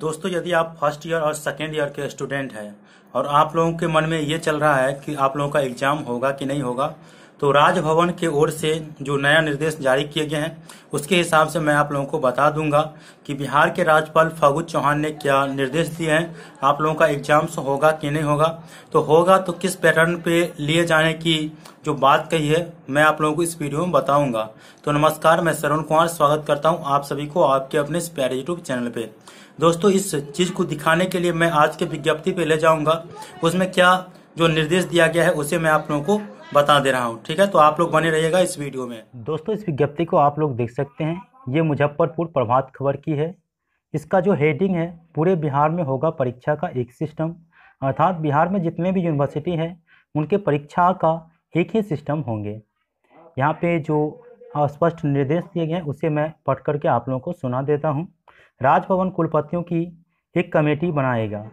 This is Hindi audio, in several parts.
दोस्तों यदि आप फर्स्ट ईयर और सेकेंड ईयर के स्टूडेंट हैं और आप लोगों के मन में ये चल रहा है कि आप लोगों का एग्जाम होगा कि नहीं होगा तो राजभवन के ओर से जो नया निर्देश जारी किए गए हैं उसके हिसाब से मैं आप लोगों को बता दूंगा कि बिहार के राज्यपाल फागू चौहान ने क्या निर्देश दिए हैं आप लोगों का एग्जाम्स होगा कि नहीं होगा तो होगा तो किस पैटर्न पे लिए जाने की जो बात कही है मैं आप लोगों को इस वीडियो में बताऊंगा तो नमस्कार मैं सरुण कुमार स्वागत करता हूँ आप सभी को आपके अपने प्यारे यूट्यूब चैनल पे दोस्तों इस चीज को दिखाने के लिए मैं आज के विज्ञप्ति पे ले जाऊंगा उसमें क्या जो निर्देश दिया गया है उसे मैं आप लोगों को बता दे रहा हूँ ठीक है तो आप लोग बने रहिएगा इस वीडियो में दोस्तों इस विज्ञप्ति को आप लोग देख सकते हैं ये मुजफ्फरपुर प्रभात खबर की है इसका जो हेडिंग है पूरे बिहार में होगा परीक्षा का एक सिस्टम अर्थात बिहार में जितने भी यूनिवर्सिटी हैं उनके परीक्षा का एक ही सिस्टम होंगे यहाँ पे जो स्पष्ट निर्देश दिए गए हैं उसे मैं पढ़ करके आप लोगों को सुना देता हूँ राजभवन कुलपतियों की एक कमेटी बनाएगा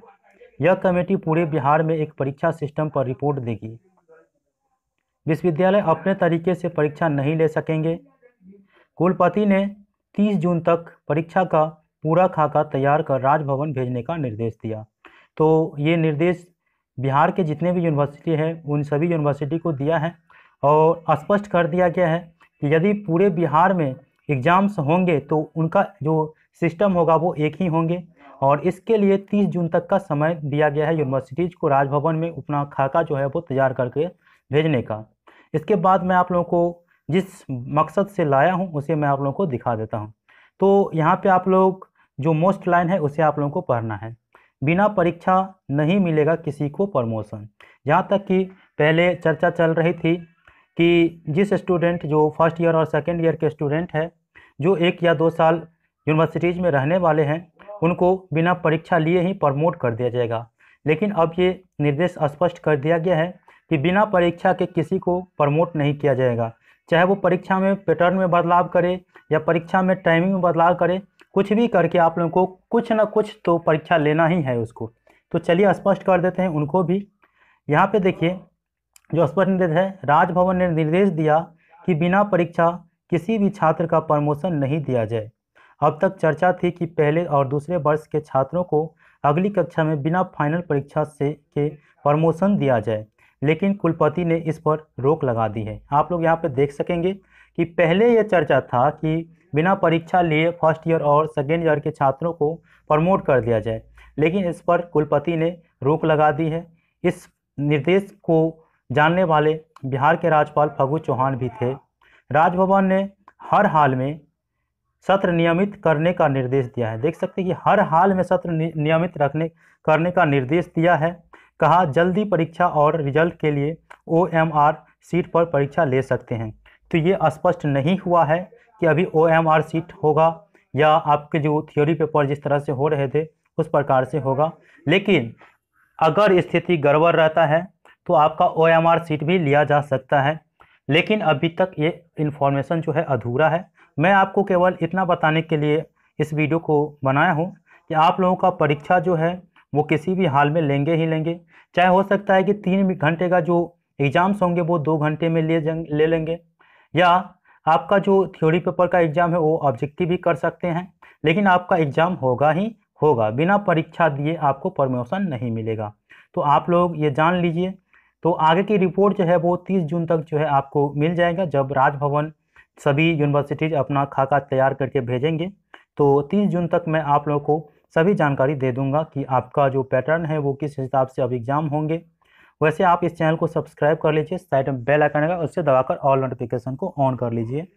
यह कमेटी पूरे बिहार में एक परीक्षा सिस्टम पर रिपोर्ट देगी विश्वविद्यालय अपने तरीके से परीक्षा नहीं ले सकेंगे कुलपति ने 30 जून तक परीक्षा का पूरा खाका तैयार कर राजभवन भेजने का निर्देश दिया तो ये निर्देश बिहार के जितने भी यूनिवर्सिटी हैं उन सभी यूनिवर्सिटी को दिया है और स्पष्ट कर दिया गया है कि यदि पूरे बिहार में एग्ज़ाम्स होंगे तो उनका जो सिस्टम होगा वो एक ही होंगे और इसके लिए 30 जून तक का समय दिया गया है यूनिवर्सिटीज़ को राजभवन में अपना खाका जो है वो तैयार करके भेजने का इसके बाद मैं आप लोगों को जिस मकसद से लाया हूँ उसे मैं आप लोगों को दिखा देता हूँ तो यहाँ पर आप लोग जो मोस्ट लाइन है उसे आप लोगों को पढ़ना है बिना परीक्षा नहीं मिलेगा किसी को प्रमोशन यहाँ तक कि पहले चर्चा चल रही थी कि जिस स्टूडेंट जो फर्स्ट ईयर और सेकेंड ईयर के स्टूडेंट है जो एक या दो साल यूनिवर्सिटीज़ में रहने वाले हैं उनको बिना परीक्षा लिए ही प्रमोट कर दिया जाएगा लेकिन अब ये निर्देश स्पष्ट कर दिया गया है कि बिना परीक्षा के किसी को प्रमोट नहीं किया जाएगा चाहे वो परीक्षा में पैटर्न में बदलाव करे या परीक्षा में टाइमिंग में बदलाव करे कुछ भी करके आप लोगों को कुछ ना कुछ तो परीक्षा लेना ही है उसको तो चलिए स्पष्ट कर देते हैं उनको भी यहाँ पे देखिए जो स्पष्ट निर्देश है राजभवन ने निर्देश दिया कि बिना परीक्षा किसी भी छात्र का प्रमोशन नहीं दिया जाए अब तक चर्चा थी कि पहले और दूसरे वर्ष के छात्रों को अगली कक्षा में बिना फाइनल परीक्षा से के प्रमोशन दिया जाए लेकिन कुलपति ने इस पर रोक लगा दी है आप लोग यहाँ पर देख सकेंगे कि पहले यह चर्चा था कि बिना परीक्षा लिए फर्स्ट ईयर और सेकेंड ईयर के छात्रों को प्रमोट कर दिया जाए लेकिन इस पर कुलपति ने रोक लगा दी है इस निर्देश को जानने वाले बिहार के राज्यपाल फगू चौहान भी थे राजभवन ने हर हाल में सत्र नियमित करने का निर्देश दिया है देख सकते हैं कि हर हाल में सत्र नियमित रखने करने का निर्देश दिया है कहा जल्दी परीक्षा और रिजल्ट के लिए ओ एम आर सीट पर परीक्षा ले सकते हैं तो ये स्पष्ट नहीं हुआ है कि अभी ओ एम आर सीट होगा या आपके जो थ्योरी पेपर जिस तरह से हो रहे थे उस प्रकार से होगा लेकिन अगर स्थिति गड़बड़ रहता है तो आपका ओ एम आर सीट भी लिया जा सकता है लेकिन अभी तक ये इन्फॉर्मेशन जो है अधूरा है मैं आपको केवल इतना बताने के लिए इस वीडियो को बनाया हूँ कि आप लोगों का परीक्षा जो है वो किसी भी हाल में लेंगे ही लेंगे चाहे हो सकता है कि तीन घंटे का जो एग्ज़ाम्स होंगे वो दो घंटे में लिए ले लेंगे या आपका जो थ्योरी पेपर का एग्ज़ाम है वो ऑब्जेक्टिव भी कर सकते हैं लेकिन आपका एग्ज़ाम होगा ही होगा बिना परीक्षा दिए आपको प्रमोशन नहीं मिलेगा तो आप लोग ये जान लीजिए तो आगे की रिपोर्ट जो है वो 30 जून तक जो है आपको मिल जाएगा जब राजभवन सभी यूनिवर्सिटीज अपना खाका तैयार करके भेजेंगे तो 30 जून तक मैं आप लोगों को सभी जानकारी दे दूंगा कि आपका जो पैटर्न है वो किस हिसाब से अब एग्ज़ाम होंगे वैसे आप इस चैनल को सब्सक्राइब कर लीजिए साइड में बेल आइकन आएगा उससे दबाकर ऑल नोटिफिकेशन को ऑन कर लीजिए